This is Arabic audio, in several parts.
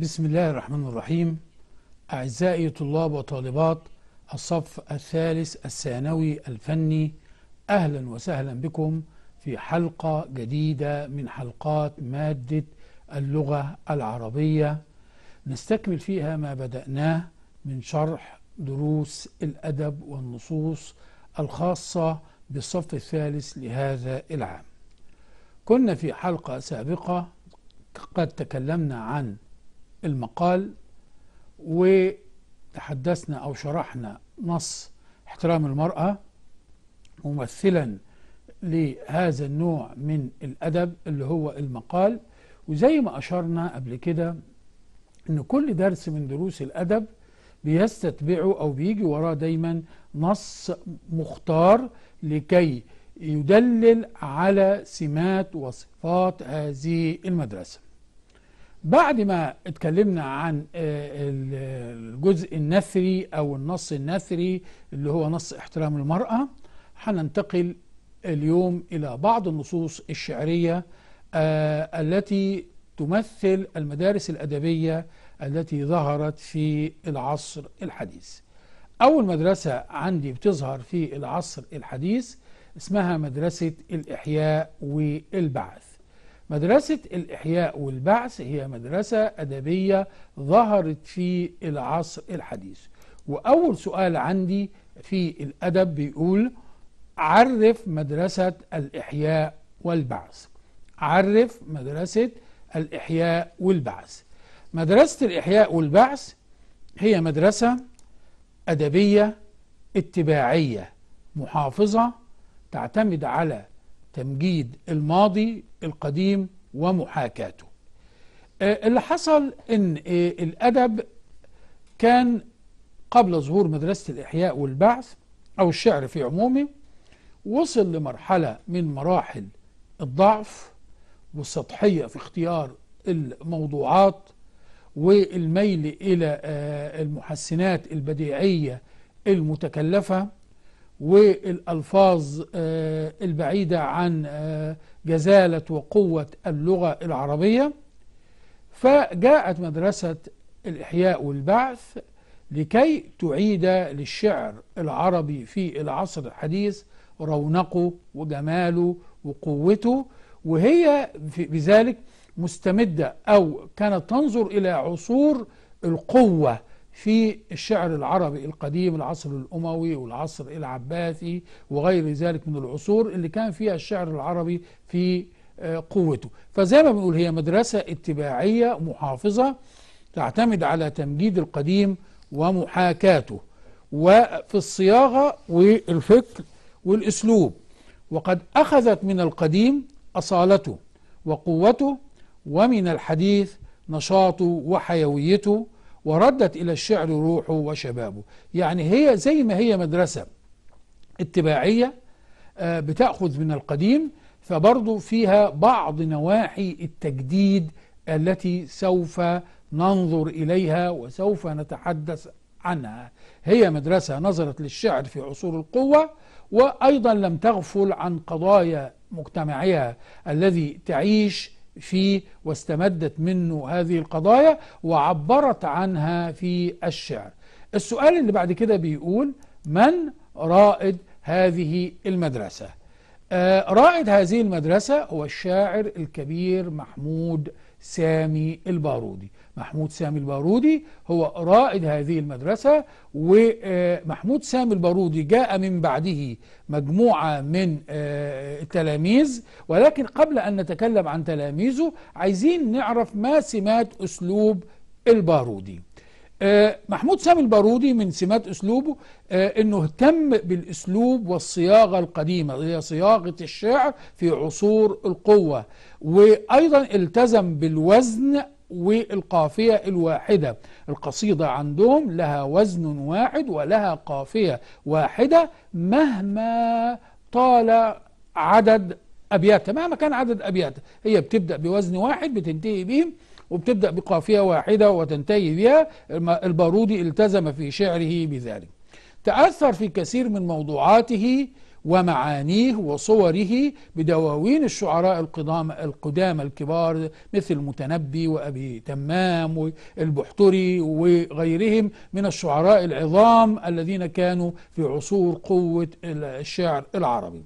بسم الله الرحمن الرحيم أعزائي طلاب وطالبات الصف الثالث الثانوي الفني أهلا وسهلا بكم في حلقة جديدة من حلقات مادة اللغة العربية نستكمل فيها ما بدأناه من شرح دروس الأدب والنصوص الخاصة بالصف الثالث لهذا العام كنا في حلقة سابقة قد تكلمنا عن المقال وتحدثنا أو شرحنا نص احترام المرأة ممثلا لهذا النوع من الأدب اللي هو المقال وزي ما أشرنا قبل كده أن كل درس من دروس الأدب بيستتبعه أو بيجي وراه دايما نص مختار لكي يدلل على سمات وصفات هذه المدرسه بعد ما اتكلمنا عن آه، الجزء النثري أو النص النثري اللي هو نص احترام المرأة هننتقل اليوم إلى بعض النصوص الشعرية آه، التي تمثل المدارس الأدبية التي ظهرت في العصر الحديث أول مدرسة عندي بتظهر في العصر الحديث اسمها مدرسة الإحياء والبعث مدرسة الإحياء والبعث هي مدرسة أدبية ظهرت في العصر الحديث وأول سؤال عندي في الأدب بيقول عرف مدرسة الإحياء والبعث عرف مدرسة الإحياء والبعث مدرسة الإحياء والبعث هي مدرسة أدبية اتباعية محافظة تعتمد على تمجيد الماضي القديم ومحاكاته آه، اللي حصل ان آه، الادب كان قبل ظهور مدرسة الإحياء والبعث أو الشعر في عمومه وصل لمرحلة من مراحل الضعف والسطحية في اختيار الموضوعات والميل إلى آه، المحسنات البديعية المتكلفة والألفاظ آه، البعيدة عن آه، جزالة وقوة اللغة العربية فجاءت مدرسة الإحياء والبعث لكي تعيد للشعر العربي في العصر الحديث رونقه وجماله وقوته وهي بذلك مستمدة أو كانت تنظر إلى عصور القوة في الشعر العربي القديم العصر الأموي والعصر العباسي وغير ذلك من العصور اللي كان فيها الشعر العربي في آه، قوته فزي ما بنقول هي مدرسة اتباعية محافظة تعتمد على تمجيد القديم ومحاكاته وفي الصياغة والفكر والأسلوب وقد أخذت من القديم أصالته وقوته ومن الحديث نشاطه وحيويته وردت إلى الشعر روحه وشبابه يعني هي زي ما هي مدرسة اتباعية آه، بتأخذ من القديم فبرضه فيها بعض نواحي التجديد التي سوف ننظر إليها وسوف نتحدث عنها هي مدرسة نظرت للشعر في عصور القوة وأيضا لم تغفل عن قضايا مجتمعها الذي تعيش فيه واستمدت منه هذه القضايا وعبرت عنها في الشعر السؤال اللي بعد كده بيقول من رائد هذه المدرسة آه رائد هذه المدرسة هو الشاعر الكبير محمود سامي البارودي محمود سامي البارودي هو رائد هذه المدرسة ومحمود سامي البارودي جاء من بعده مجموعة من آه، التلاميذ ولكن قبل أن نتكلم عن تلاميذه عايزين نعرف ما سمات أسلوب البارودي آه، محمود سامي البارودي من سمات اسلوبه آه، انه اهتم بالاسلوب والصياغه القديمه هي صياغه الشعر في عصور القوه وايضا التزم بالوزن والقافية الواحدة القصيدة عندهم لها وزن واحد ولها قافية واحدة مهما طال عدد أبياتها مهما كان عدد أبياتها هي بتبدأ بوزن واحد بتنتهي به وبتبدأ بقافية واحدة وتنتهي بها البارودي التزم في شعره بذلك تأثر في كثير من موضوعاته ومعانيه وصوره بدواوين الشعراء القدامى القدام الكبار مثل المتنبي وأبي تمام والبحتري وغيرهم من الشعراء العظام الذين كانوا في عصور قوة الشعر العربي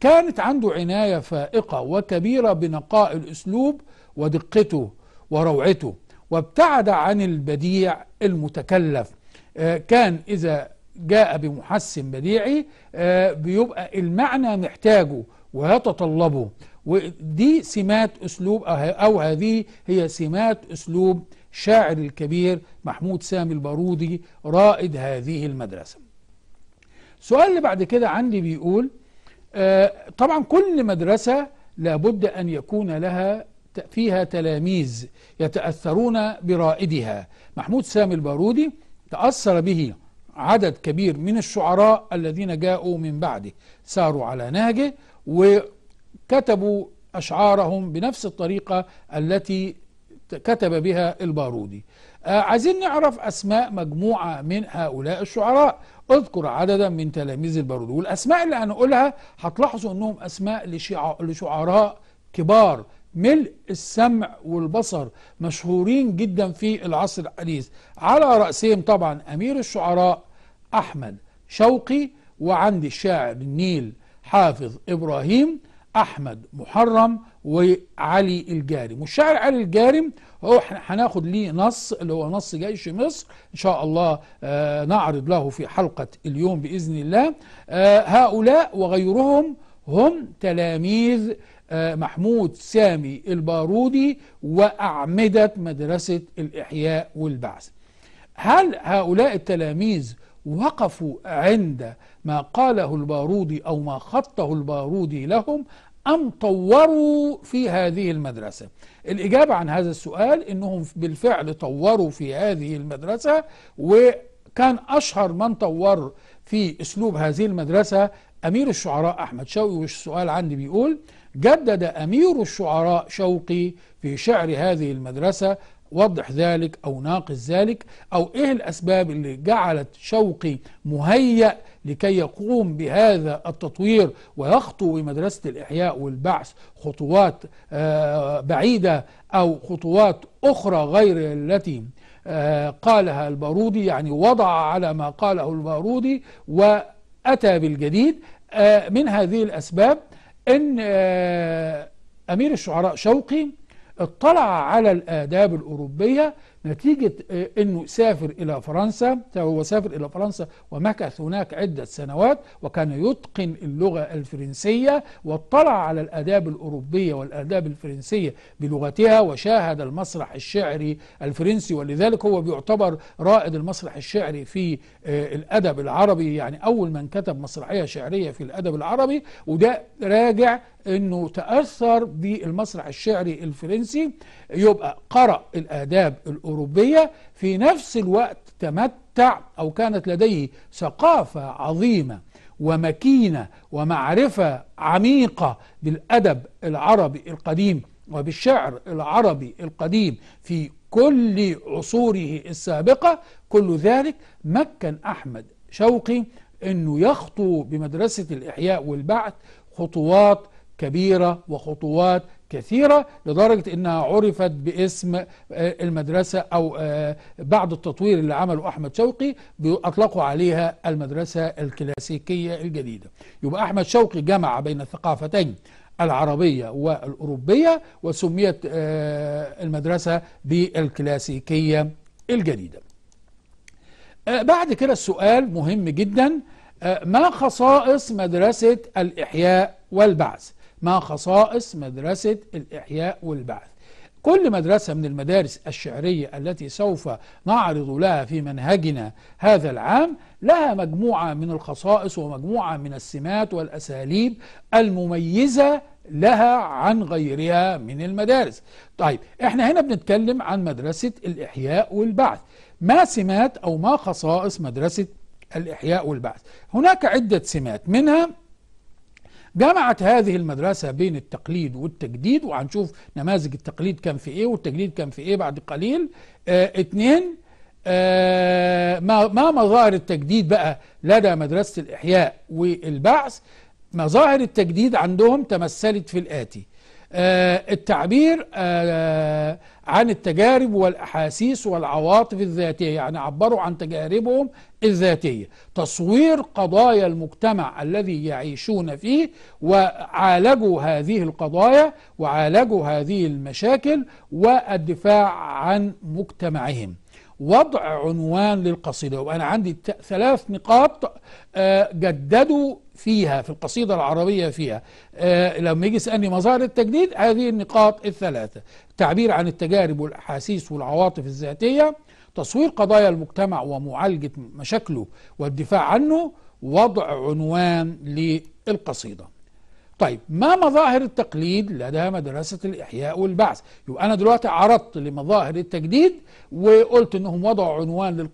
كانت عنده عناية فائقة وكبيرة بنقاء الأسلوب ودقته وروعته وابتعد عن البديع المتكلف آه، كان إذا جاء بمحسن بديعي آه، بيبقى المعنى محتاجه ويتطلبه ودي سمات أسلوب أو هذه هي سمات أسلوب شاعر الكبير محمود سامي البارودي رائد هذه المدرسة السؤال اللي بعد كده عندي بيقول آه، طبعا كل مدرسة لابد أن يكون لها فيها تلاميذ يتأثرون برائدها محمود سامي البارودي تأثر به عدد كبير من الشعراء الذين جاءوا من بعده ساروا على نهجه وكتبوا أشعارهم بنفس الطريقة التي كتب بها البارودي آه، عايزين نعرف أسماء مجموعة من هؤلاء الشعراء اذكر عددا من تلاميذ البارودي والأسماء اللي هنقولها هتلاحظوا أنهم أسماء لشعراء كبار ملء السمع والبصر مشهورين جدا في العصر الحديث على رأسهم طبعا أمير الشعراء أحمد شوقي وعندي الشاعر النيل حافظ إبراهيم أحمد محرم وعلي الجارم والشاعر علي الجارم هو هناخد ليه نص اللي هو نص جيش مصر إن شاء الله آه، نعرض له في حلقة اليوم بإذن الله آه، هؤلاء وغيرهم هم تلاميذ آه، محمود سامي البارودي وأعمدة مدرسة الإحياء والبعث هل هؤلاء التلاميذ وقفوا عند ما قاله البارودي أو ما خطه البارودي لهم أم طوروا في هذه المدرسة الإجابة عن هذا السؤال أنهم بالفعل طوروا في هذه المدرسة وكان أشهر من طور في أسلوب هذه المدرسة أمير الشعراء أحمد شوقي والسؤال عندي بيقول جدد أمير الشعراء شوقي في شعر هذه المدرسة وضح ذلك أو ناقص ذلك أو إيه الأسباب اللي جعلت شوقي مهيأ لكي يقوم بهذا التطوير ويخطو بمدرسة الإحياء والبعث خطوات آه، بعيدة أو خطوات أخرى غير التي آه، قالها البارودي يعني وضع على ما قاله البارودي وأتى بالجديد آه، من هذه الأسباب ان آه، امير الشعراء شوقي اطلع على الاداب الاوروبية نتيجة آه، أنه سافر إلى فرنسا هو سافر إلى فرنسا ومكث هناك عدة سنوات وكان يتقن اللغة الفرنسية واطلع على الآداب الأوروبية والآداب الفرنسية بلغتها وشاهد المسرح الشعري الفرنسي ولذلك هو بيعتبر رائد المسرح الشعري في آه، الأدب العربي يعني أول من كتب مسرحية شعرية في الأدب العربي وده راجع انه تاثر بالمسرح الشعري الفرنسي يبقى قرا الاداب الاوروبيه في نفس الوقت تمتع او كانت لديه ثقافه عظيمه ومكينه ومعرفه عميقه بالادب العربي القديم وبالشعر العربي القديم في كل عصوره السابقه كل ذلك مكن احمد شوقي انه يخطو بمدرسه الاحياء والبعث خطوات كبيرة وخطوات كثيرة لدرجة أنها عرفت باسم آه، المدرسة أو آه، بعد التطوير اللي عمله أحمد شوقي أطلقوا عليها المدرسة الكلاسيكية الجديدة يبقى أحمد شوقي جمع بين الثقافتين العربية والأوروبية وسميت آه، المدرسة بالكلاسيكية الجديدة بعد كده السؤال مهم جدا ما خصائص مدرسة الإحياء والبعث مع خصائص مدرسة الإحياء والبعث كل مدرسة من المدارس الشعرية التي سوف نعرض لها في منهجنا هذا العام لها مجموعة من الخصائص ومجموعة من السمات والأساليب المميزة لها عن غيرها من المدارس طيب احنا هنا بنتكلم عن مدرسة الإحياء والبعث ما سمات أو ما خصائص مدرسة الإحياء والبعث هناك عدة سمات منها جمعت هذه المدرسة بين التقليد والتجديد وهنشوف نماذج التقليد كان في ايه والتجديد كان في ايه بعد قليل اه اتنين اه ما, مظاهر التجديد بقى لدى مدرسة الإحياء والبعث مظاهر التجديد عندهم تمثلت في الآتي آه، التعبير آه، عن التجارب والأحاسيس والعواطف الذاتية يعني عبروا عن تجاربهم الذاتية تصوير قضايا المجتمع الذي يعيشون فيه وعالجوا هذه القضايا وعالجوا هذه المشاكل والدفاع عن مجتمعهم وضع عنوان للقصيدة وأنا عندي ثلاث نقاط آه، جددوا فيها في القصيدة العربية فيها آه، لما يجي يسألني مظاهر التجديد هذه النقاط الثلاثة التعبير عن التجارب والأحاسيس والعواطف الذاتية تصوير قضايا المجتمع ومعالجة مشاكله والدفاع عنه وضع عنوان للقصيدة طيب ما مظاهر التقليد لدى مدرسة الإحياء والبعث يبقى أنا دلوقتي عرضت لمظاهر التجديد وقلت أنهم وضعوا عنوان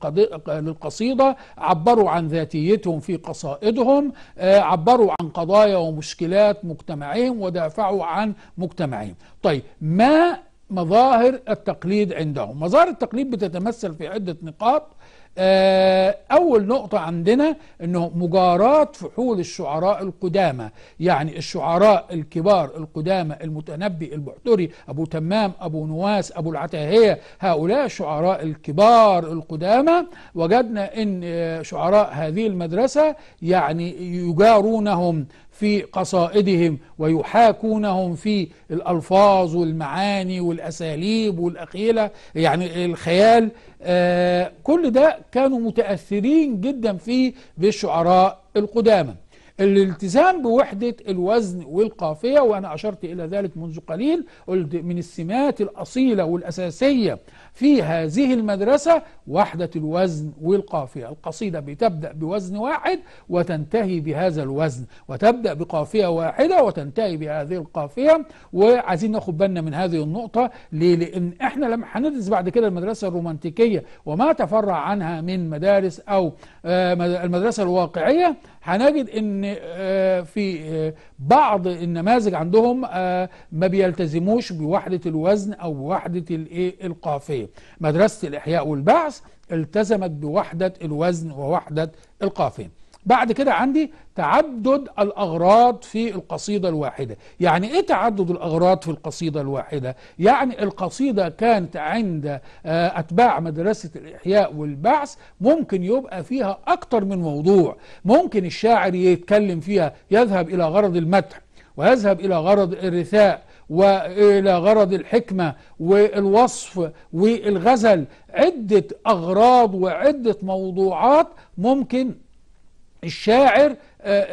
للقصيدة عبروا عن ذاتيتهم في قصائدهم آه، عبروا عن قضايا ومشكلات مجتمعهم ودافعوا عن مجتمعهم طيب ما مظاهر التقليد عندهم مظاهر التقليد بتتمثل في عدة نقاط آه، أول نقطة عندنا أنه مجاراة فحول الشعراء القدامى يعني الشعراء الكبار القدامى المتنبي البحتري أبو تمام أبو نواس أبو العتاهية هؤلاء الشعراء الكبار القدامى وجدنا أن آه، شعراء هذه المدرسة يعني يجارونهم في قصائدهم ويحاكونهم في الألفاظ والمعاني والأساليب والأخيلة يعني الخيال آه، كل ده كانوا متأثرين جدا فيه بالشعراء القدامى الالتزام بوحدة الوزن والقافية وأنا أشرت إلى ذلك منذ قليل قلت من السمات الأصيلة والأساسية في هذه المدرسة وحدة الوزن والقافية القصيدة بتبدأ بوزن واحد وتنتهي بهذا الوزن وتبدأ بقافية واحدة وتنتهي بهذه القافية وعايزين ناخد بالنا من هذه النقطة ليه؟ لأن إحنا لما هندرس بعد كده المدرسة الرومانتيكية وما تفرع عنها من مدارس أو آه، المدرسة الواقعية هنجد ان آه، في آه، بعض النماذج عندهم آه، ما بيلتزموش بوحدة الوزن او بوحدة القافية مدرسة الاحياء والبعث التزمت بوحدة الوزن ووحدة القافية بعد كده عندي تعدد الأغراض في القصيدة الواحدة يعني إيه تعدد الأغراض في القصيدة الواحدة؟ يعني القصيدة كانت عند آه، أتباع مدرسة الإحياء والبعث ممكن يبقى فيها أكتر من موضوع ممكن الشاعر يتكلم فيها يذهب إلى غرض المدح ويذهب إلى غرض الرثاء والى غرض الحكمه والوصف والغزل عده اغراض وعده موضوعات ممكن الشاعر آه،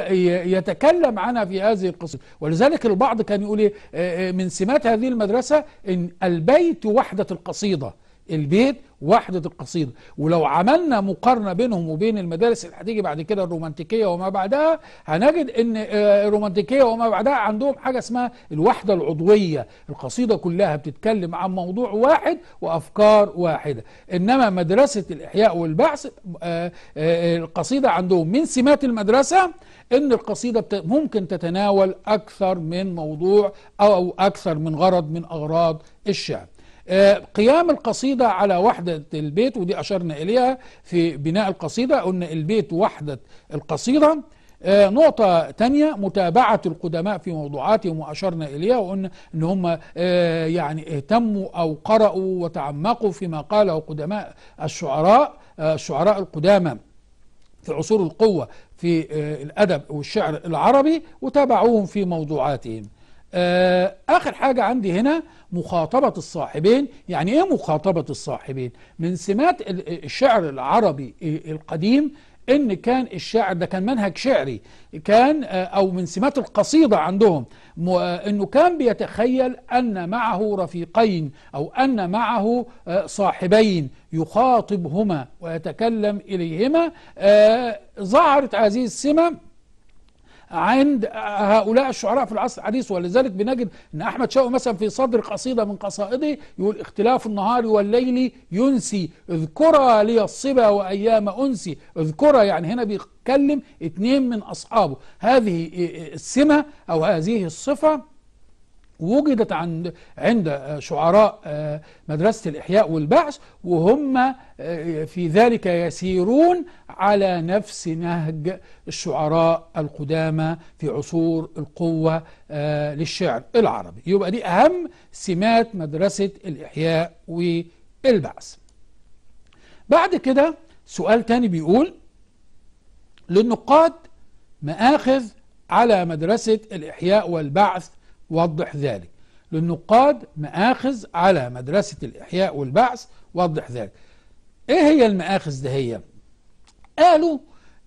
آه، يتكلم عنها في هذه القصة ولذلك البعض كان يقول إيه، آه، من سمات هذه المدرسة إن البيت وحدة القصيدة البيت وحدة القصيدة ولو عملنا مقارنة بينهم وبين المدارس اللي هتيجي بعد كده الرومانتيكية وما بعدها هنجد ان آه، الرومانتيكية وما بعدها عندهم حاجة اسمها الوحدة العضوية القصيدة كلها بتتكلم عن موضوع واحد وأفكار واحدة إنما مدرسة الإحياء والبعث آه، آه، القصيدة عندهم من سمات المدرسة ان القصيدة ممكن تتناول أكثر من موضوع أو أكثر من غرض من أغراض الشعر آه، قيام القصيدة على وحدة البيت ودي أشرنا إليها في بناء القصيدة قلنا البيت وحدة القصيدة آه، نقطة تانية متابعة القدماء في موضوعاتهم وأشرنا إليها وقلنا إن هم آه، يعني اهتموا أو قرأوا وتعمقوا فيما قاله قدماء الشعراء الشعراء القدامى في عصور القوة في الأدب والشعر العربي وتابعوهم في موضوعاتهم آه، آخر حاجة عندي هنا مخاطبة الصاحبين يعني إيه مخاطبة الصاحبين من سمات الشعر العربي القديم ان كان الشاعر ده كان منهج شعري كان آه، او من سمات القصيده عندهم آه، انه كان بيتخيل ان معه رفيقين او ان معه صاحبين يخاطبهما ويتكلم اليهما ظهرت هذه السمه عند هؤلاء الشعراء في العصر الحديث ولذلك بنجد ان احمد شوقي مثلا في صدر قصيده من قصائده يقول اختلاف النهار والليل ينسي اذكرا لي الصبا وايام انسي اذكرا يعني هنا بيتكلم اتنين من اصحابه هذه السمه او هذه الصفه وجدت عند عند شعراء آه، مدرسة الإحياء والبعث وهم آه، في ذلك يسيرون على نفس نهج الشعراء القدامى في عصور القوة آه، للشعر العربي يبقى دي أهم سمات مدرسة الإحياء والبعث بعد كده سؤال تاني بيقول للنقاد مآخذ على مدرسة الإحياء والبعث وضح ذلك للنقاد مآخذ على مدرسة الإحياء والبعث وضح ذلك إيه هي المآخذ ده هي قالوا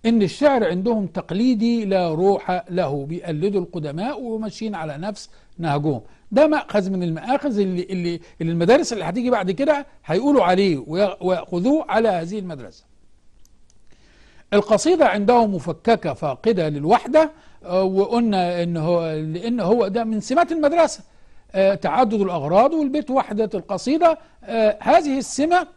إن الشعر عندهم تقليدي لا روح له بيقلدوا القدماء وماشيين على نفس نهجهم ده مأخذ من المآخذ اللي, اللي, اللي المدارس اللي هتيجي بعد كده هيقولوا عليه ويأخذوه على هذه المدرسة القصيدة عندهم مفككة فاقدة للوحدة آه، وقلنا ان هو لان هو ده من سمات المدرسه آه، تعدد الاغراض والبيت وحده القصيده آه، هذه السمه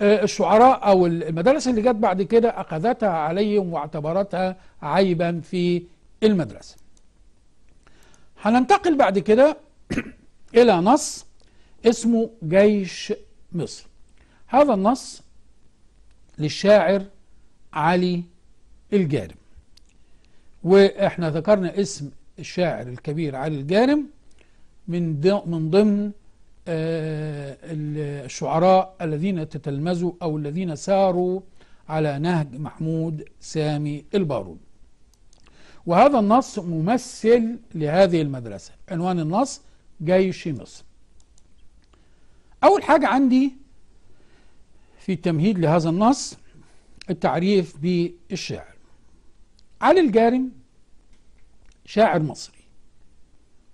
الشعراء او المدارس اللي جت بعد كده اخذتها عليهم واعتبرتها عيبا في المدرسه هننتقل بعد كده الى نص اسمه جيش مصر هذا النص للشاعر علي الجارم واحنا ذكرنا اسم الشاعر الكبير علي الجارم من من ضمن آه، الشعراء الذين تتلمذوا أو الذين ساروا على نهج محمود سامي البارود وهذا النص ممثل لهذه المدرسة عنوان النص جيش مصر أول حاجة عندي في التمهيد لهذا النص التعريف بالشعر علي الجارم شاعر مصري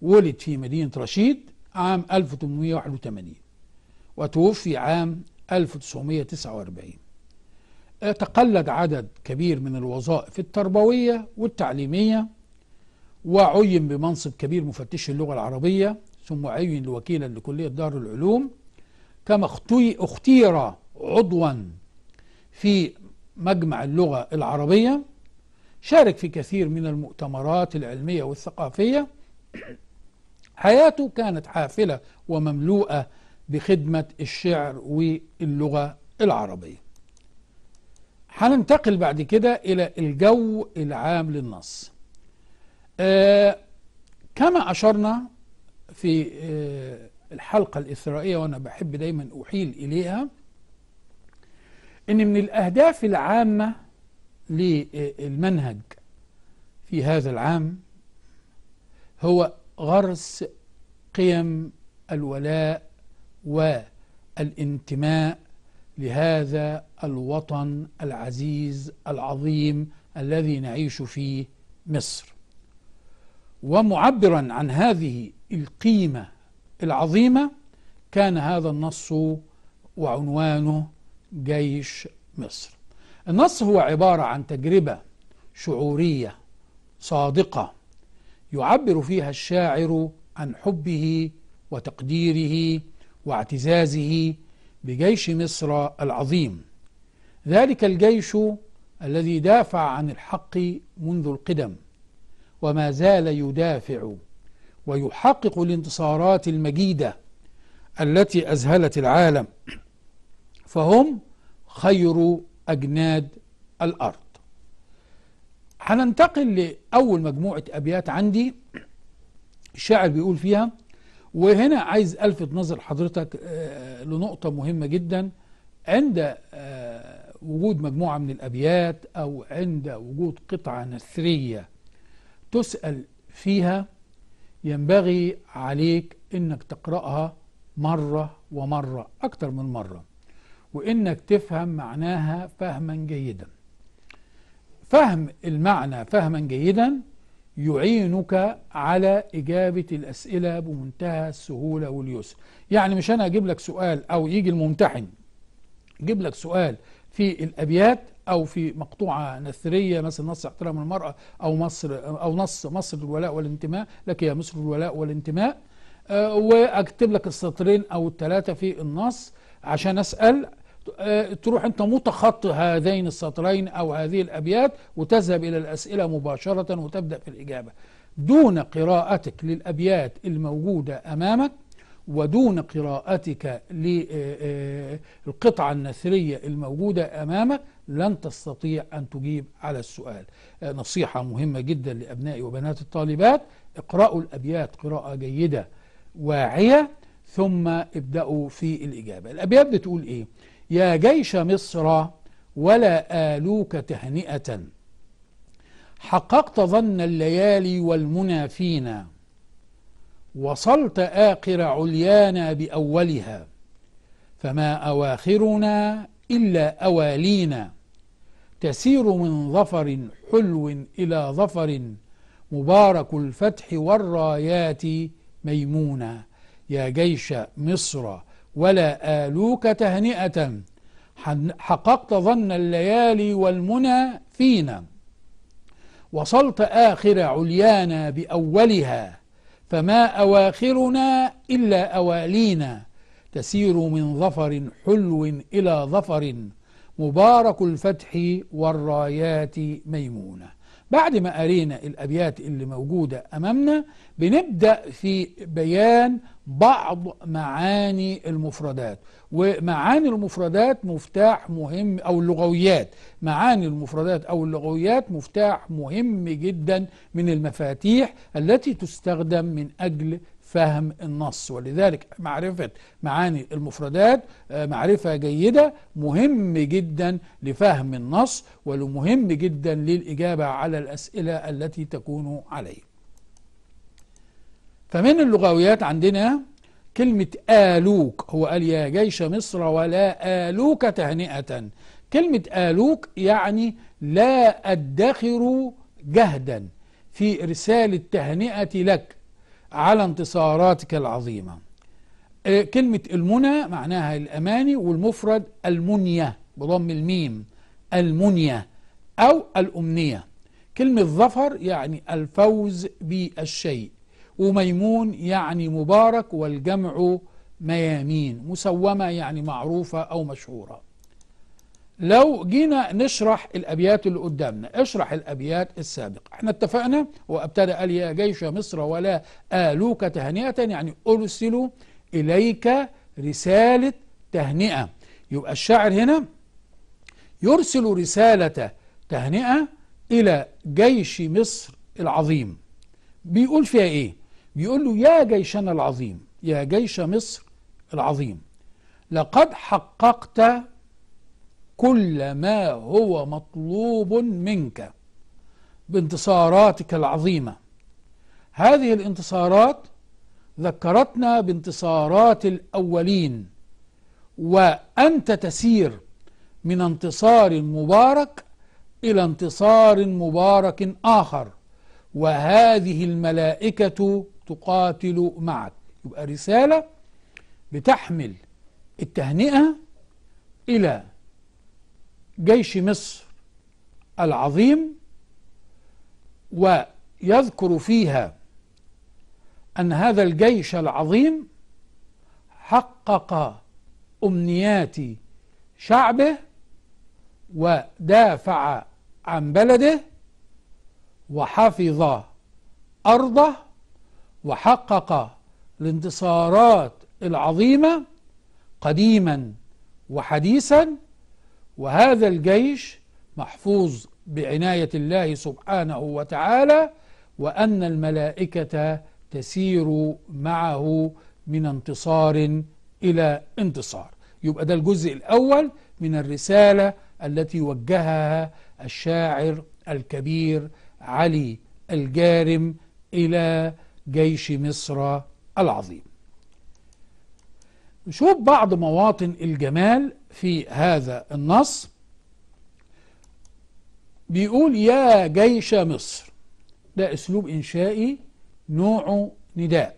ولد في مدينة رشيد عام 1881 وتوفي عام 1949 تقلد عدد كبير من الوظائف التربوية والتعليمية وعين بمنصب كبير مفتش اللغة العربية ثم عين وكيلا لكلية دار العلوم كما اختير عضوا في مجمع اللغة العربية شارك في كثير من المؤتمرات العلمية والثقافية حياته كانت حافلة ومملوءة بخدمة الشعر واللغة العربية هننتقل بعد كده إلى الجو العام للنص آه كما أشرنا في آه الحلقة الإثرائية وأنا بحب دايما أحيل إليها إن من الأهداف العامة للمنهج في هذا العام هو غرس قيم الولاء والانتماء لهذا الوطن العزيز العظيم الذي نعيش فيه مصر ومعبرا عن هذه القيمة العظيمة كان هذا النص وعنوانه جيش مصر النص هو عبارة عن تجربة شعورية صادقة يعبر فيها الشاعر عن حبه وتقديره واعتزازه بجيش مصر العظيم ذلك الجيش الذي دافع عن الحق منذ القدم وما زال يدافع ويحقق الانتصارات المجيدة التي أذهلت العالم فهم خير أجناد الأرض هننتقل لأول مجموعة أبيات عندي الشاعر بيقول فيها وهنا عايز ألفت نظر حضرتك آه، لنقطة مهمة جدا عند آه، وجود مجموعة من الأبيات أو عند وجود قطعة نثرية تسأل فيها ينبغي عليك أنك تقرأها مرة ومرة أكثر من مرة وإنك تفهم معناها فهما جيدا فهم المعنى فهما جيدا يعينك على إجابة الأسئلة بمنتهى السهولة واليسر يعني مش أنا أجيب لك سؤال أو يجي الممتحن أجيب لك سؤال في الأبيات أو في مقطوعة نثرية مثل نص احترام المرأة أو مصر أو نص مصر الولاء والانتماء لك يا مصر الولاء والانتماء أه وأكتب لك السطرين أو الثلاثة في النص عشان أسأل آه، تروح انت متخطي هذين السطرين او هذه الابيات وتذهب الى الاسئله مباشره وتبدا في الاجابه دون قراءتك للابيات الموجوده امامك ودون قراءتك للقطعة آه، آه، النثرية الموجودة أمامك لن تستطيع أن تجيب على السؤال نصيحة مهمة جدا لأبنائي وبنات الطالبات اقرأوا الأبيات قراءة جيدة واعية ثم ابدأوا في الإجابة الأبيات بتقول إيه يا جيش مصر ولا آلوك تهنئة حققت ظن الليالي والمنى فينا وصلت آخر عليانا بأولها فما أواخرنا إلا أوالينا تسير من ظفر حلو إلى ظفر مبارك الفتح والرايات ميمونا يا جيش مصر ولا آلوك تهنئة حققت ظن الليالي والمنى فينا وصلت آخر عليانا بأولها فما أواخرنا إلا أوالينا تسير من ظفر حلو إلى ظفر مبارك الفتح والرايات ميمونه بعد ما قرينا الأبيات اللي موجودة أمامنا بنبدأ في بيان بعض معاني المفردات ومعاني المفردات مفتاح مهم أو اللغويات معاني المفردات أو اللغويات مفتاح مهم جدا من المفاتيح التي تستخدم من أجل فهم النص ولذلك معرفة معاني المفردات آه، معرفة جيدة مهم جدا لفهم النص ومهم جدا للإجابة على الأسئلة التي تكون عليه فمن اللغويات عندنا كلمة آلوك هو قال يا جيش مصر ولا آلوك تهنئة كلمة آلوك يعني لا أدخر جهدا في إرسال التهنئة لك على انتصاراتك العظيمة آه، كلمة المنى معناها الأماني والمفرد المنية بضم الميم المنية أو الأمنية كلمة ظفر يعني الفوز بالشيء وميمون يعني مبارك والجمع ميامين مسومة يعني معروفة أو مشهورة لو جينا نشرح الأبيات اللي قدامنا اشرح الأبيات السابقة احنا اتفقنا وابتدأ قال يا جيش مصر ولا آلوك تهنئة يعني أرسلوا إليك رسالة تهنئة يبقى الشاعر هنا يرسل رسالة تهنئة إلى جيش مصر العظيم بيقول فيها إيه؟ بيقول له يا جيشنا العظيم يا جيش مصر العظيم لقد حققت كل ما هو مطلوب منك بانتصاراتك العظيمة هذه الانتصارات ذكرتنا بانتصارات الأولين وأنت تسير من انتصار مبارك إلى انتصار مبارك آخر وهذه الملائكة تقاتل معك يبقى رسالة بتحمل التهنئة إلى جيش مصر العظيم ويذكر فيها أن هذا الجيش العظيم حقق أمنيات شعبه ودافع عن بلده وحفظ أرضه وحقق الانتصارات العظيمة قديما وحديثا وهذا الجيش محفوظ بعناية الله سبحانه وتعالى وأن الملائكة تسير معه من انتصار إلى انتصار يبقى ده الجزء الأول من الرسالة التي وجهها الشاعر الكبير علي الجارم إلى جيش مصر العظيم نشوف بعض مواطن الجمال في هذا النص بيقول يا جيش مصر ده اسلوب انشائي نوعه نداء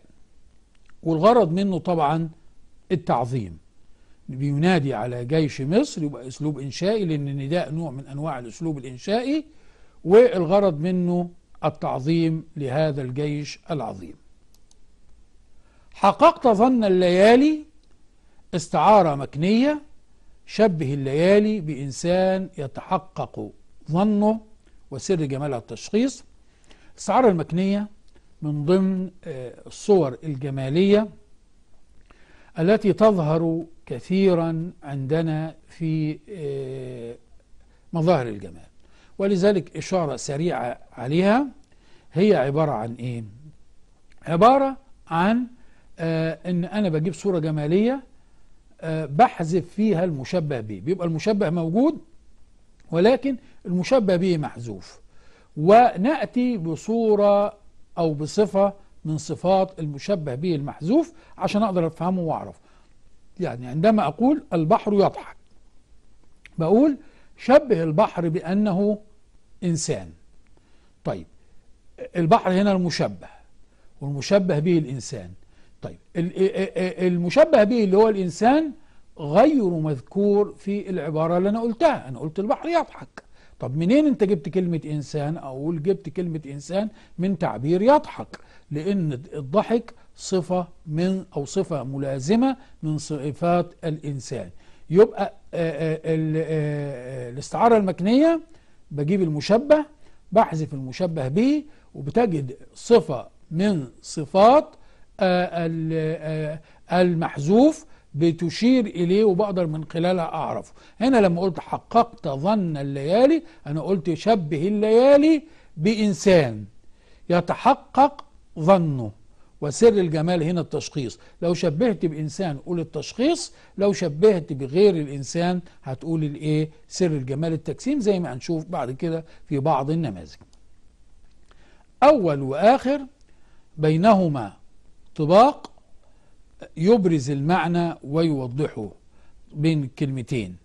والغرض منه طبعا التعظيم بينادي على جيش مصر يبقى اسلوب انشائي لان النداء نوع من انواع الاسلوب الانشائي والغرض منه التعظيم لهذا الجيش العظيم حققت ظن الليالي استعاره مكنيه شبه الليالي بإنسان يتحقق ظنه وسر جمال التشخيص السعارة المكنية من ضمن آه، الصور الجمالية التي تظهر كثيرا عندنا في آه، مظاهر الجمال ولذلك إشارة سريعة عليها هي عبارة عن إيه؟ عبارة عن آه إن أنا بجيب صورة جمالية بحذف فيها المشبه به بيبقى المشبه موجود ولكن المشبه به محذوف ونأتي بصورة أو بصفة من صفات المشبه به المحذوف عشان أقدر أفهمه وأعرفه يعني عندما أقول البحر يضحك بقول شبه البحر بأنه إنسان طيب البحر هنا المشبه والمشبه به الإنسان طيب المشبه به اللي هو الإنسان غير مذكور في العبارة اللي أنا قلتها أنا قلت البحر يضحك طب منين أنت جبت كلمة إنسان أقول جبت كلمة إنسان من تعبير يضحك لأن الضحك صفة من أو صفة ملازمة من صفات الإنسان يبقى آه، آه، آه، الاستعارة المكنية بجيب المشبه بحذف المشبه به وبتجد صفة من صفات آه، آه، المحذوف بتشير إليه وبقدر من خلالها أعرفه هنا لما قلت حققت ظن الليالي أنا قلت شبه الليالي بإنسان يتحقق ظنه وسر الجمال هنا التشخيص لو شبهت بإنسان قول التشخيص لو شبهت بغير الإنسان هتقول الإيه سر الجمال التجسيم زي ما هنشوف بعد كده في بعض النماذج أول وآخر بينهما طباق يبرز المعنى ويوضحه بين الكلمتين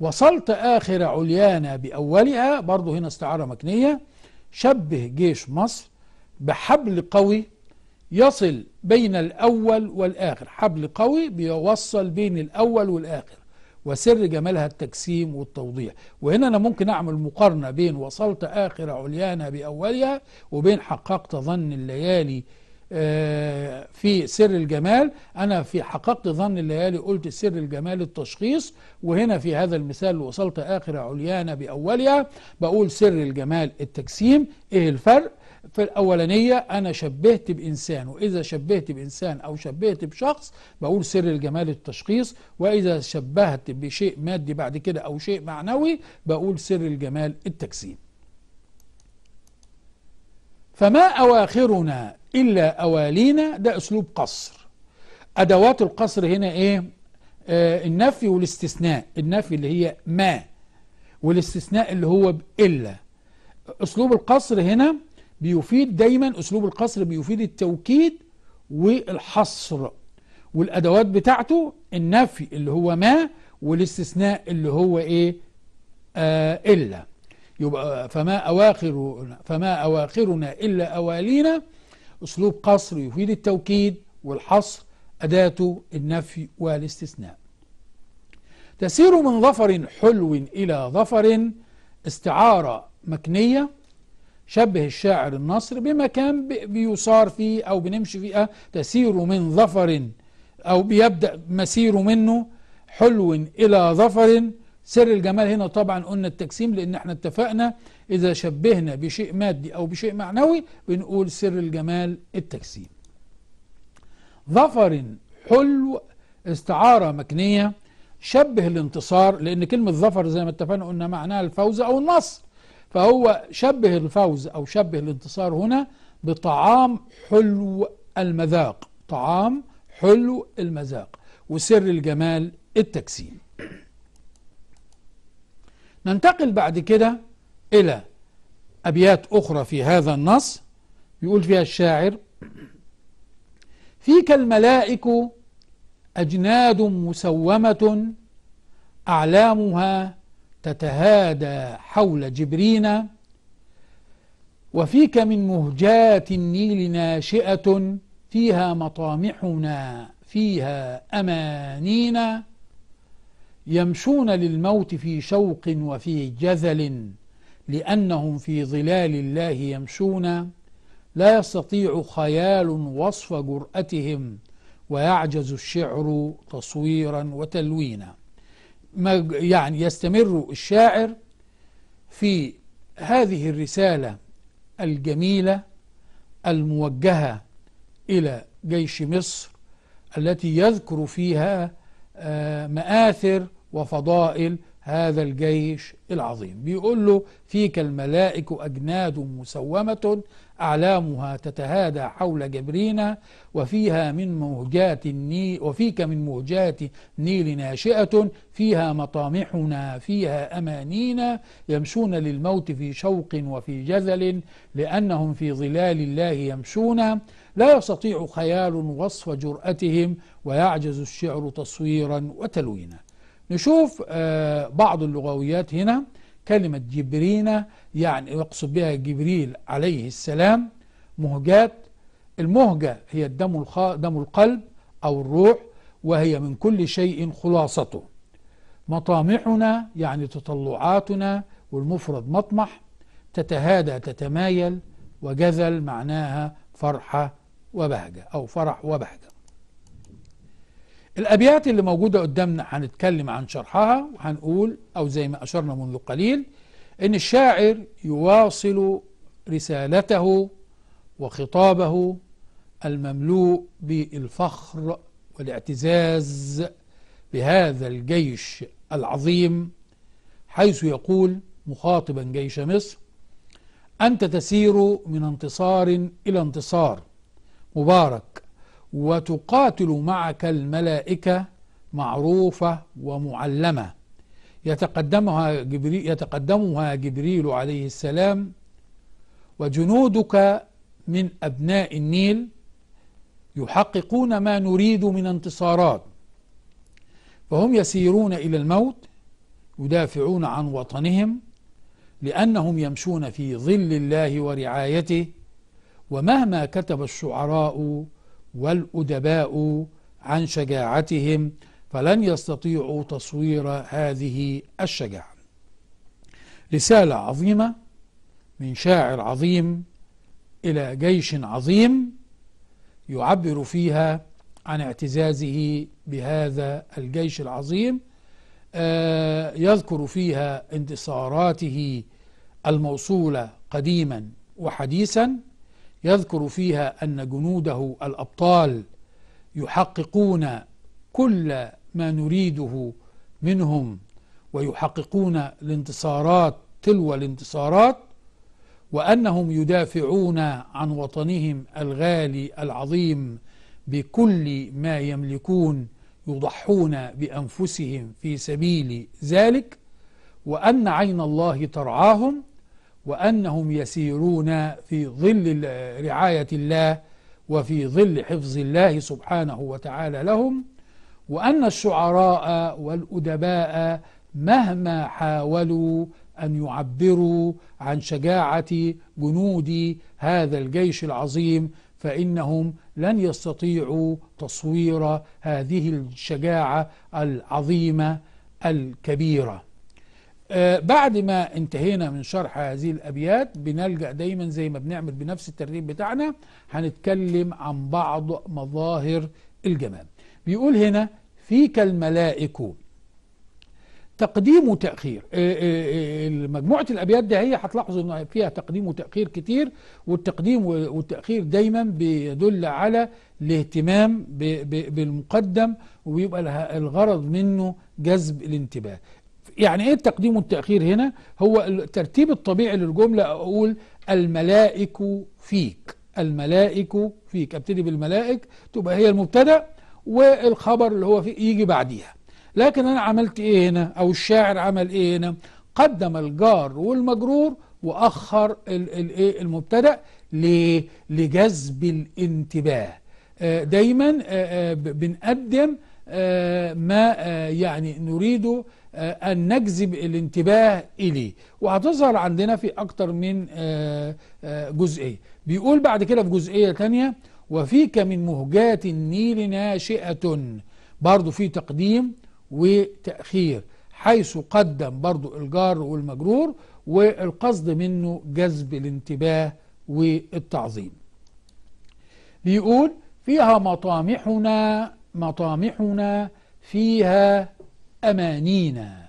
وصلت آخر عليانا بأولها برضه هنا استعارة مكنية شبه جيش مصر بحبل قوي يصل بين الأول والآخر حبل قوي بيوصل بين الأول والآخر وسر جمالها التجسيم والتوضيح وهنا أنا ممكن أعمل مقارنة بين وصلت آخر عليانا بأولها وبين حققت ظن الليالي آه، في سر الجمال أنا في حققت ظن الليالي قلت سر الجمال التشخيص وهنا في هذا المثال وصلت آخر عليانة بأولها بقول سر الجمال التجسيم إيه الفرق في الأولانية أنا شبهت بإنسان وإذا شبهت بإنسان أو شبهت بشخص بقول سر الجمال التشخيص وإذا شبهت بشيء مادي بعد كده أو شيء معنوي بقول سر الجمال التجسيم فما أواخرنا إلا أوالينا ده أسلوب قصر أدوات القصر هنا إيه آه النفي والاستثناء النفي اللي هي ما والاستثناء اللي هو إلا أسلوب القصر هنا بيفيد دايما أسلوب القصر بيفيد التوكيد والحصر والأدوات بتاعته النفي اللي هو ما والاستثناء اللي هو إيه آه إلا يبقى فما أواخرنا, فما أواخرنا إلا أوالينا أسلوب قصر يفيد التوكيد والحصر أداته النفي والاستثناء تسير من ظفر حلو إلى ظفر استعارة مكنية شبه الشاعر النصر بمكان بيصار فيه أو بنمشي فيه آه، تسير من ظفر أو بيبدأ مسيره منه حلو إلى ظفر سر الجمال هنا طبعا قلنا التجسيم لأن احنا اتفقنا إذا شبهنا بشيء مادي أو بشيء معنوي بنقول سر الجمال التجسيم ظفر حلو استعارة مكنية شبه الانتصار لأن كلمة ظفر زي ما اتفقنا قلنا معناها الفوز أو النصر فهو شبه الفوز أو شبه الانتصار هنا بطعام حلو المذاق طعام حلو المذاق وسر الجمال التجسيم ننتقل بعد كده إلى أبيات أخرى في هذا النص يقول فيها الشاعر فيك الملائك أجناد مسومة أعلامها تتهادى حول جبرين وفيك من مهجات النيل ناشئة فيها مطامحنا فيها أمانينا يمشون للموت في شوق وفي جذل لأنهم في ظلال الله يمشون لا يستطيع خيال وصف جرأتهم ويعجز الشعر تصويرا وتلوينا يعني يستمر الشاعر في هذه الرسالة الجميلة الموجهة إلى جيش مصر التي يذكر فيها آه، مآثر وفضائل هذا الجيش العظيم بيقول له فيك الملائك أجناد مسومة أعلامها تتهادى حول جبرينا وفيها من موجات النيل وفيك من موجات النيل ناشئة فيها مطامحنا فيها أمانينا يمشون للموت في شوق وفي جذل لأنهم في ظلال الله يمشون لا يستطيع خيال وصف جرأتهم ويعجز الشعر تصويرا وتلوينا نشوف آه، بعض اللغويات هنا كلمة جبرينا يعني يقصد بها جبريل عليه السلام مهجات المهجة هي الدم دم القلب أو الروح وهي من كل شيء خلاصته مطامحنا يعني تطلعاتنا والمفرد مطمح تتهادى تتمايل وجذل معناها فرحة وبهجة أو فرح وبهجة الأبيات اللي موجودة قدامنا هنتكلم عن شرحها وهنقول أو زي ما أشرنا منذ قليل ان الشاعر يواصل رسالته وخطابه المملوء بالفخر والاعتزاز بهذا الجيش العظيم حيث يقول مخاطبا جيش مصر أنت تسير من انتصار إلى انتصار مبارك وتقاتل معك الملائكة معروفة ومعلمة يتقدمها جبريل, يتقدمها جبريل عليه السلام وجنودك من أبناء النيل يحققون ما نريد من انتصارات فهم يسيرون إلى الموت يدافعون عن وطنهم لأنهم يمشون في ظل الله ورعايته ومهما كتب الشعراء والأدباء عن شجاعتهم فلن يستطيعوا تصوير هذه الشجاعة رسالة عظيمة من شاعر عظيم إلى جيش عظيم يعبر فيها عن اعتزازه بهذا الجيش العظيم آه، يذكر فيها انتصاراته الموصولة قديما وحديثا يذكر فيها أن جنوده الأبطال يحققون كل ما نريده منهم ويحققون الانتصارات تلو الانتصارات وأنهم يدافعون عن وطنهم الغالي العظيم بكل ما يملكون يضحون بأنفسهم في سبيل ذلك وأن عين الله ترعاهم وأنهم يسيرون في ظل رعاية الله وفي ظل حفظ الله سبحانه وتعالى لهم وأن الشعراء والأدباء مهما حاولوا أن يعبروا عن شجاعة جنود هذا الجيش العظيم فإنهم لن يستطيعوا تصوير هذه الشجاعة العظيمة الكبيرة آه، بعد ما انتهينا من شرح هذه الأبيات بنلجأ دايما زي ما بنعمل بنفس الترتيب بتاعنا هنتكلم عن بعض مظاهر الجمال بيقول هنا فيك الملائكة تقديم وتأخير آه، آه، آه، مجموعة الأبيات ده هي هتلاحظوا إن فيها تقديم وتأخير كتير والتقديم والتأخير دايما بيدل على الاهتمام بالمقدم وبيبقى الغرض منه جذب الانتباه يعني ايه التقديم والتأخير هنا هو الترتيب الطبيعي للجملة اقول الملائك فيك الملائك فيك ابتدي بالملائك تبقى هي المبتدأ والخبر اللي هو فيه يجي بعديها لكن أنا عملت إيه هنا أو الشاعر عمل إيه هنا قدم الجار والمجرور وأخر إيه؟ المبتدأ لجذب الانتباه آه، دايما آه، آه، بنقدم ما يعني نريده أن نجذب الانتباه إليه وهتظهر عندنا في أكتر من جزئية بيقول بعد كده في جزئية تانية وفيك من مهجات النيل ناشئة برضو في تقديم وتأخير حيث قدم برضو الجار والمجرور والقصد منه جذب الانتباه والتعظيم بيقول فيها مطامحنا مطامحنا فيها أمانينا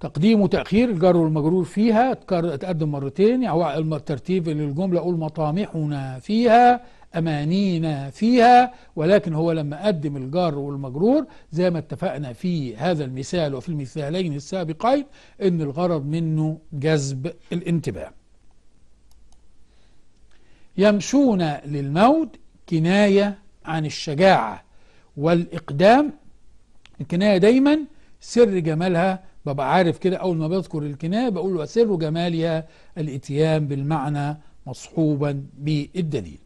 تقديم وتأخير الجر والمجرور فيها تقدم مرتين يعني الترتيب للجملة أقول مطامحنا فيها أمانينا فيها ولكن هو لما قدم الجار والمجرور زي ما اتفقنا في هذا المثال وفي المثالين السابقين إن الغرض منه جذب الانتباه يمشون للموت كناية عن الشجاعة والإقدام الكناية دايما سر جمالها ببقى عارف كده أول ما بذكر الكناية بقول وسر جمالها الاتيان بالمعنى مصحوبا بالدليل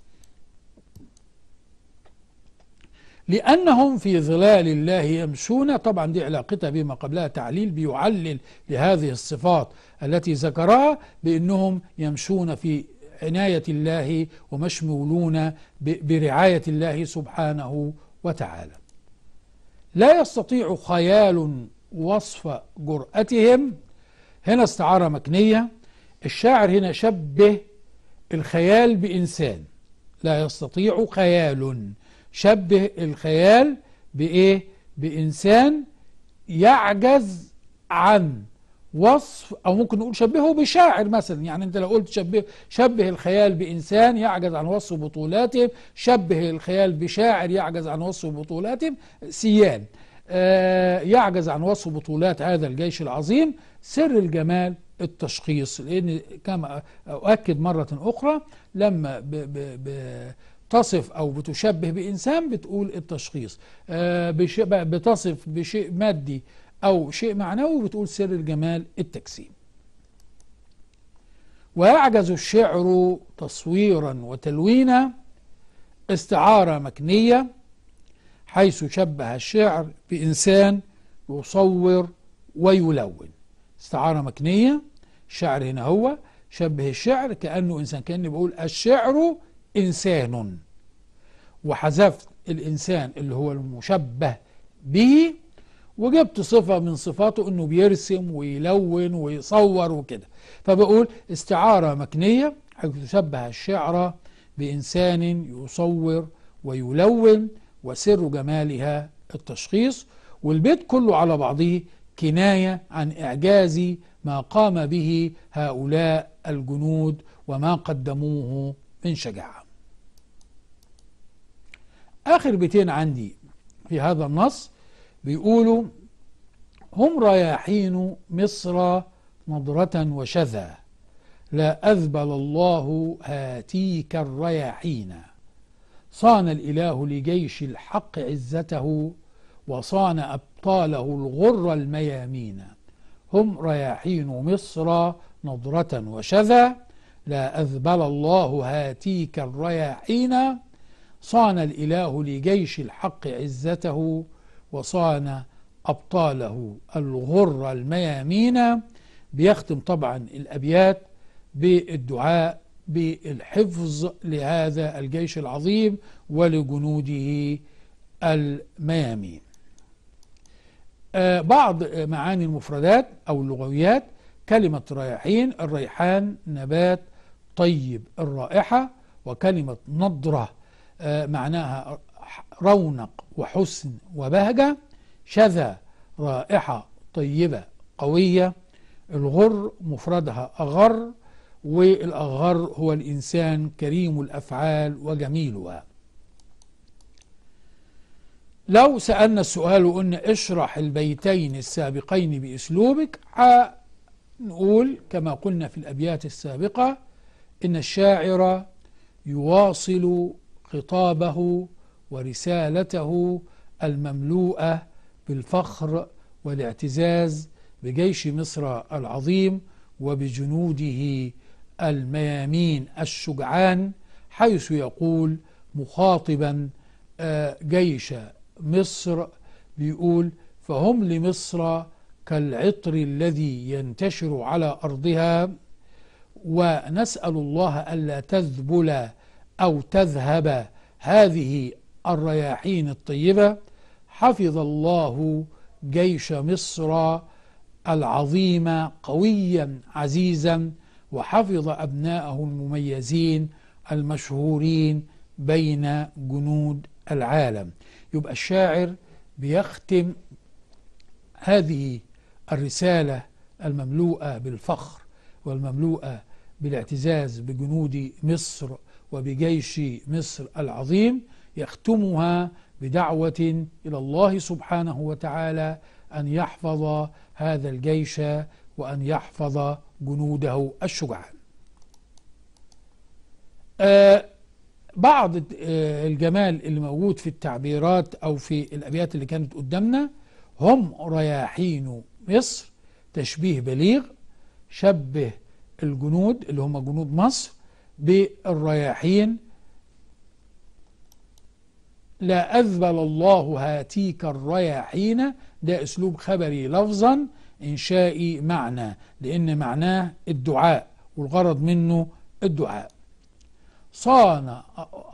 لأنهم في ظلال الله يمشون طبعا دي علاقتها بما قبلها تعليل بيعلل لهذه الصفات التي ذكرها بأنهم يمشون في عناية الله ومشمولون برعاية الله سبحانه وتعالى لا يستطيع خيال وصف جرأتهم هنا استعارة مكنية الشاعر هنا شبه الخيال بإنسان لا يستطيع خيال شبه الخيال بإيه بإنسان يعجز عن وصف أو ممكن نقول شبهه بشاعر مثلا يعني أنت لو قلت شبه, شبه الخيال بإنسان يعجز عن وصف بطولاته شبه الخيال بشاعر يعجز عن وصف بطولاته سيان آه يعجز عن وصف بطولات هذا الجيش العظيم سر الجمال التشخيص لأن كما أؤكد مرة أخرى لما ب ب ب تصف أو بتشبه بإنسان بتقول التشخيص آه، بتصف بشيء مادي أو شيء معنوي بتقول سر الجمال التجسيم ويعجز الشعر تصويرا وتلوينا استعارة مكنية حيث شبه الشعر بإنسان يصور ويلون استعارة مكنية الشعر هنا هو شبه الشعر كأنه إنسان كأني بقول الشعر إنسان وحذفت الإنسان اللي هو المشبه به وجبت صفة من صفاته أنه بيرسم ويلون ويصور وكده فبقول استعارة مكنية حيث تشبه الشعر بإنسان يصور ويلون وسر جمالها التشخيص والبيت كله على بعضه كناية عن إعجاز ما قام به هؤلاء الجنود وما قدموه من شجاعة آخر بيتين عندي في هذا النص بيقولوا هم رياحين مصر نضرة وشذا لا أذبل الله هاتيك الرياحين صان الإله لجيش الحق عزته وصان أبطاله الغر الميامين هم رياحين مصر نضرة وشذا لا أذبل الله هاتيك الرياحين صان الإله لجيش الحق عزته وصان أبطاله الغر الميامين بيختم طبعا الأبيات بالدعاء بالحفظ لهذا الجيش العظيم ولجنوده الميامين آه، بعض معاني المفردات أو اللغويات كلمة رياحين الريحان نبات طيب الرائحة وكلمة نضرة آه، معناها رونق وحسن وبهجة شذا رائحة طيبة قوية الغر مفردها أغر والأغر هو الإنسان كريم الأفعال وجميلها لو سألنا السؤال وقلنا اشرح البيتين السابقين بأسلوبك نقول كما قلنا في الأبيات السابقة إن الشاعر يواصل خطابه ورسالته المملوءة بالفخر والاعتزاز بجيش مصر العظيم وبجنوده الميامين الشجعان حيث يقول مخاطبا آه، جيش مصر بيقول فهم لمصر كالعطر الذي ينتشر على أرضها ونسأل الله ألا تذبل أو تذهب هذه الرياحين الطيبة حفظ الله جيش مصر العظيم قويا عزيزا وحفظ أبناءه المميزين المشهورين بين جنود العالم يبقى الشاعر بيختم هذه الرسالة المملوءة بالفخر والمملوءة بالاعتزاز بجنود مصر وبجيش مصر العظيم يختمها بدعوة إلى الله سبحانه وتعالى أن يحفظ هذا الجيش وأن يحفظ جنوده الشجعان آه، بعض آه، الجمال اللي موجود في التعبيرات أو في الأبيات اللي كانت قدامنا هم رياحين مصر تشبيه بليغ شبه الجنود اللي هم جنود مصر بالرياحين لا أذبل الله هاتيك الرياحين ده أسلوب خبري لفظا إنشائي معنى لأن معناه الدعاء والغرض منه الدعاء صان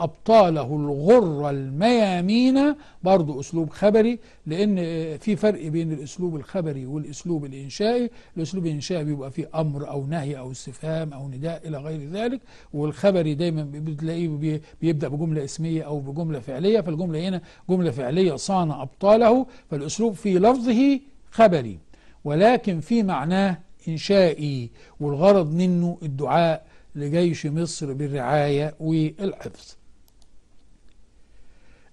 أبطاله الغر الميامين برضو أسلوب خبري لأن في فرق بين الأسلوب الخبري والأسلوب الإنشائي الأسلوب الإنشائي بيبقى فيه أمر أو نهي أو استفهام أو نداء إلى غير ذلك والخبري دايما بتلاقيه بيبدأ بجملة اسمية أو بجملة فعلية فالجملة هنا جملة فعلية صان أبطاله فالأسلوب في لفظه خبري ولكن في معناه إنشائي والغرض منه الدعاء لجيش مصر بالرعاية والحفظ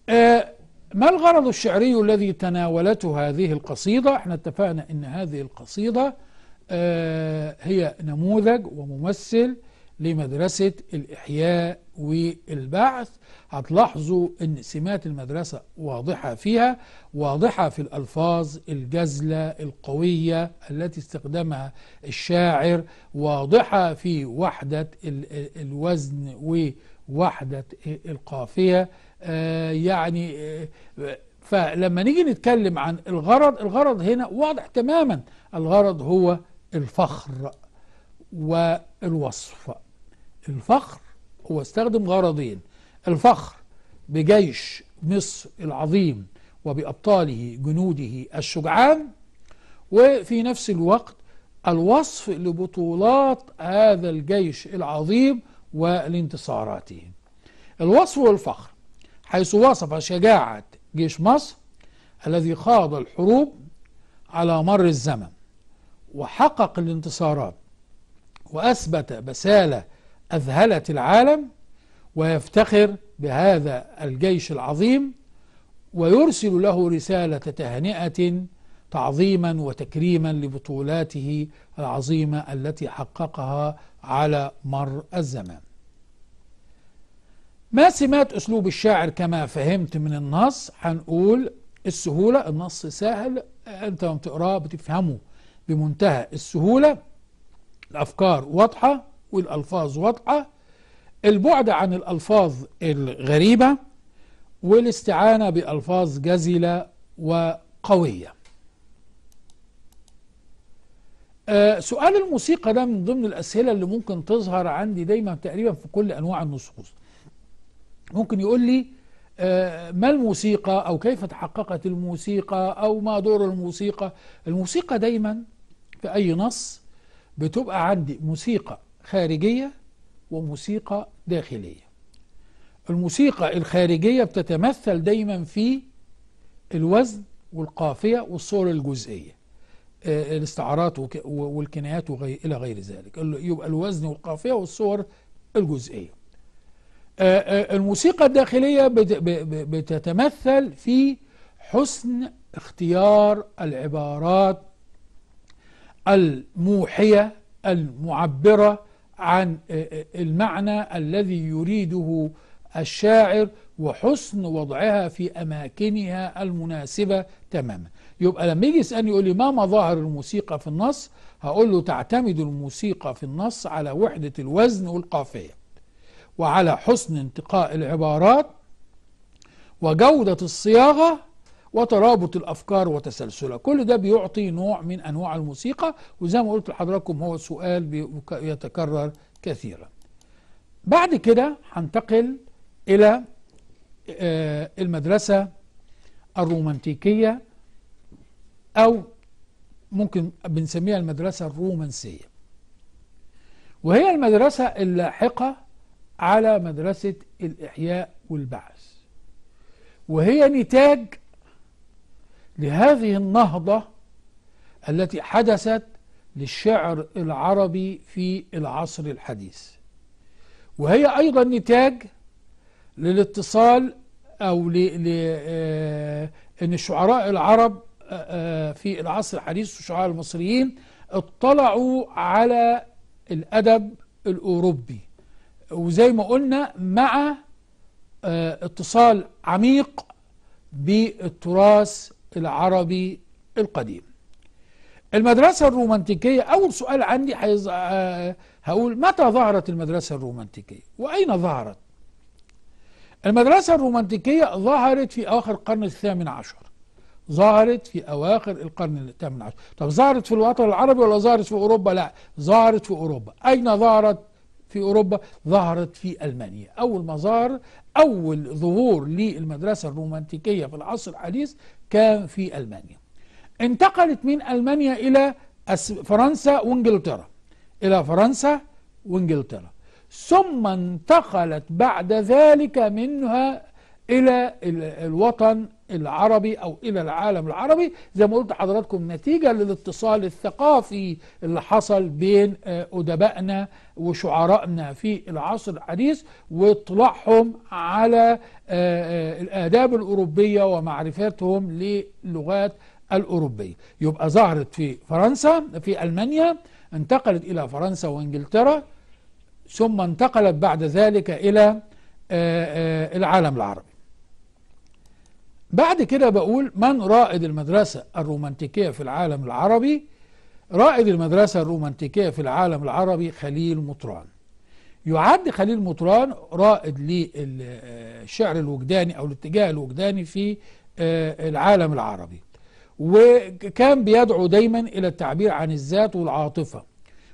آه، ما الغرض الشعري الذي تناولته هذه القصيدة احنا اتفقنا ان هذه القصيدة آه، هي نموذج وممثل لمدرسة الإحياء والبعث هتلاحظوا ان سمات المدرسة واضحة فيها واضحة في الألفاظ الجزلة القوية التي استخدمها الشاعر واضحة في وحدة الوزن ووحدة القافية آه، يعني آه، فلما نيجي نتكلم عن الغرض الغرض هنا واضح تماما الغرض هو الفخر والوصف الفخر هو استخدم غرضين الفخر بجيش مصر العظيم وبأبطاله جنوده الشجعان وفي نفس الوقت الوصف لبطولات هذا الجيش العظيم ولانتصاراته الوصف والفخر حيث وصف شجاعة جيش مصر الذي خاض الحروب على مر الزمن وحقق الانتصارات وأثبت بسالة أذهلت العالم ويفتخر بهذا الجيش العظيم ويرسل له رسالة تهنئة تعظيما وتكريما لبطولاته العظيمة التي حققها على مر الزمان ما سمات أسلوب الشاعر كما فهمت من النص هنقول السهولة النص سهل أنت لما تقراه بتفهمه بمنتهى السهولة الأفكار واضحة والألفاظ واضحة البعد عن الألفاظ الغريبة والاستعانة بألفاظ جزلة وقوية آه، سؤال الموسيقى ده من ضمن الأسئلة اللي ممكن تظهر عندي دايما تقريبا في كل أنواع النصوص ممكن يقول لي آه، ما الموسيقى أو كيف تحققت الموسيقى أو ما دور الموسيقى الموسيقى دايما في أي نص بتبقى عندي موسيقى خارجية وموسيقى داخلية الموسيقى الخارجية بتتمثل دايما في الوزن والقافية والصور الجزئية آه، الاستعارات والكنايات إلى غير ذلك يبقى الوزن والقافية والصور الجزئية آه، آه، الموسيقى الداخلية بتتمثل في حسن اختيار العبارات الموحية المعبرة عن آه، آه، المعنى الذي يريده الشاعر وحسن وضعها في أماكنها المناسبة تماما يبقى لما يجي يسألني يقول لي ما مظاهر الموسيقى في النص هقول له تعتمد الموسيقى في النص على وحدة الوزن والقافية وعلى حسن انتقاء العبارات وجودة الصياغة وترابط الأفكار وتسلسلها كل ده بيعطي نوع من أنواع الموسيقى وزي ما قلت لحضراتكم هو سؤال يتكرر كثيرا بعد كده هنتقل إلى آه، المدرسة الرومانتيكية أو ممكن بنسميها المدرسة الرومانسية وهي المدرسة اللاحقة على مدرسة الإحياء والبعث وهي نتاج لهذه النهضة التي حدثت للشعر العربي في العصر الحديث وهي أيضا نتاج للاتصال أو ل... ل... آه، أن الشعراء العرب آه، آه، في العصر الحديث والشعراء المصريين اطلعوا على الأدب الأوروبي وزي ما قلنا مع اتصال عميق بالتراث العربي القديم المدرسة الرومانتيكية أول سؤال عندي حيز... آه، هقول متى ظهرت المدرسة الرومانتيكية وأين ظهرت المدرسة الرومانتيكية ظهرت في أواخر القرن الثامن عشر ظهرت في أواخر القرن الثامن عشر طب ظهرت في الوطن العربي ولا ظهرت في أوروبا لا ظهرت في أوروبا أين ظهرت في أوروبا ظهرت في ألمانيا أول ما ظهر أول ظهور للمدرسة الرومانتيكية في العصر الحديث كان في ألمانيا انتقلت من ألمانيا إلى فرنسا وانجلترا إلى فرنسا وانجلترا ثم انتقلت بعد ذلك منها إلى الوطن العربي أو إلى العالم العربي زي ما قلت حضراتكم نتيجة للاتصال الثقافي اللي حصل بين آه، أدبائنا وشعرائنا في العصر الحديث واطلاعهم على آه، آه، الآداب الأوروبية ومعرفتهم للغات الأوروبية يبقى ظهرت في فرنسا في ألمانيا انتقلت إلى فرنسا وإنجلترا ثم انتقلت بعد ذلك إلى العالم العربي بعد كده بقول من رائد المدرسة الرومانتيكية في العالم العربي رائد المدرسة الرومانتيكية في العالم العربي خليل مطران يعد خليل مطران رائد للشعر الوجداني أو الاتجاه الوجداني في آه، العالم العربي وكان بيدعو دايما إلى التعبير عن الذات والعاطفة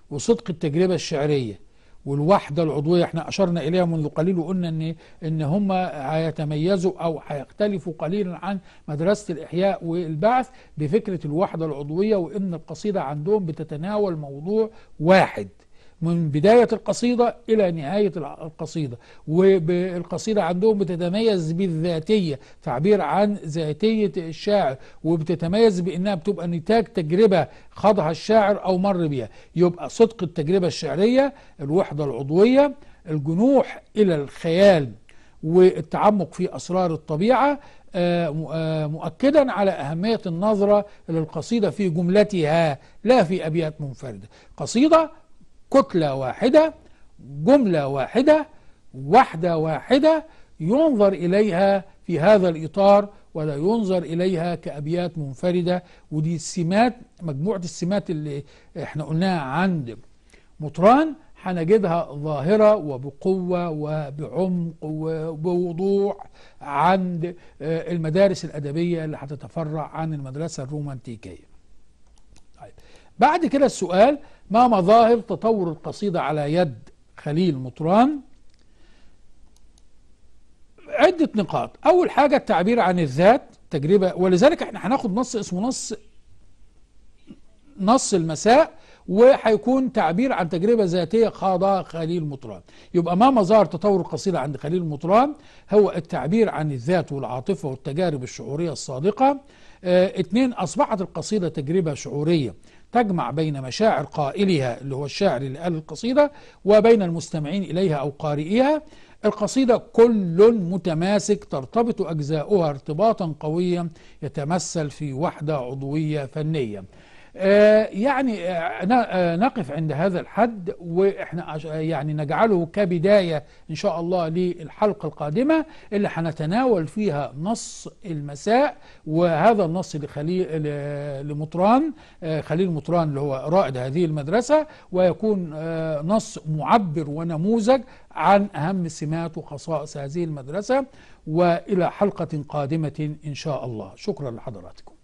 وصدق التجربة الشعرية والوحدة العضوية احنا أشرنا إليها منذ قليل وقلنا إن إن هم هيتميزوا أو هيختلفوا قليلا عن مدرسة الإحياء والبعث بفكرة الوحدة العضوية وإن القصيدة عندهم بتتناول موضوع واحد من بداية القصيدة إلى نهاية القصيدة والقصيدة عندهم بتتميز بالذاتية تعبير عن ذاتية الشاعر وبتتميز بأنها بتبقى نتاج تجربة خاضها الشاعر أو مر بها يبقى صدق التجربة الشعرية الوحدة العضوية الجنوح إلى الخيال والتعمق في أسرار الطبيعة آه، آه، مؤكدا على أهمية النظرة للقصيدة في جملتها لا في أبيات منفردة قصيدة كتلة واحدة جملة واحدة وحدة واحدة ينظر إليها في هذا الإطار ولا ينظر إليها كأبيات منفردة ودي السمات مجموعة السمات اللي احنا قلناها عند مطران هنجدها ظاهرة وبقوة وبعمق وبوضوح عند آه، المدارس الأدبية اللي هتتفرع عن المدرسة الرومانتيكية طيب بعد كده السؤال ما مظاهر تطور القصيدة على يد خليل مطران عدة نقاط أول حاجة التعبير عن الذات تجربة ولذلك احنا هناخد نص اسمه نص نص المساء وهيكون تعبير عن تجربة ذاتية خاضها خليل مطران يبقى ما مظهر تطور القصيدة عند خليل مطران هو التعبير عن الذات والعاطفة والتجارب الشعورية الصادقة اه اتنين أصبحت القصيدة تجربة شعورية تجمع بين مشاعر قائلها اللي هو الشاعر اللي قال القصيدة وبين المستمعين إليها أو قارئيها القصيدة كل متماسك ترتبط أجزاؤها ارتباطا قويا يتمثل في وحدة عضوية فنية آه، يعني آه، آه، نقف عند هذا الحد واحنا يعني نجعله كبدايه ان شاء الله للحلقه القادمه اللي هنتناول فيها نص المساء وهذا النص لخليل لمطران خليل مطران اللي هو رائد هذه المدرسه ويكون نص معبر ونموذج عن اهم سمات وخصائص هذه المدرسه والى حلقه قادمه ان شاء الله شكرا لحضراتكم